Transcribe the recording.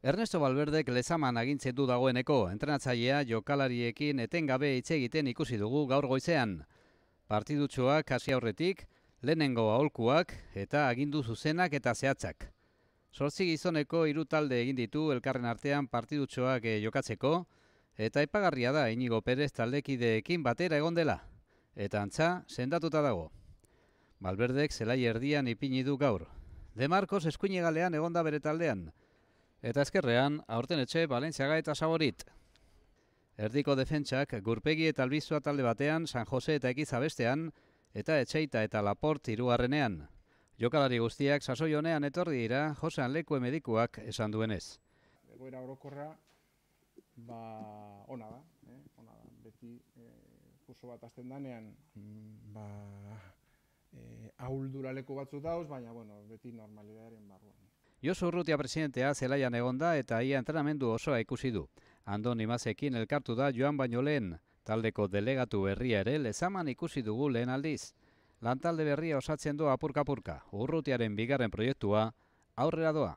Ernesto Balberdek lezaman agintzen du dagoeneko, entrenatzailea jokalariekin etengabe hitz egiten ikusi dugu gaur goizean. Partidutxoak hasi aurretik, lehenengo aholkuak eta agindu zuzenak eta zehatzak. Zortzik gizoneko hiru talde egin ditu elkarren artean partidutxoak eh, jokatzeko, eta ipagarria da inigo perez taldekideekin batera egon dela. Eta antza, sendatuta dago. Balberdek zelai erdian ipini du gaur. De Marcos eskuinegalean egonda bere taldean, Eta ezkerrean, aurten etxe Balentziaga eta Saborit. Erdiko defentsak gurpegi eta albizua talde batean, San Jose eta Ekiza bestean, eta etxeita eta Laport hirugarrenean. Jokalari guztiak saso jonean etorri dira Josean Leku medikuak esan duenez. Egoera orokorra ba ona da, eh? ona da. Beti eh, kurso bat azten danean mm, ba eh, ahuldura leku batzu dauz, baina bueno, beti normalidadaren barruan. Josu Urrutia presidentea zelaian egonda eta ia entrenamendu osoa ikusi du. Andoni Mazekin elkartu da joan baino lehen, taldeko delegatu berria ere lezaman ikusi dugu lehen aldiz. Lantalde berria osatzen du apurka-apurka, urrutiaren bigarren proiektua aurrera doa.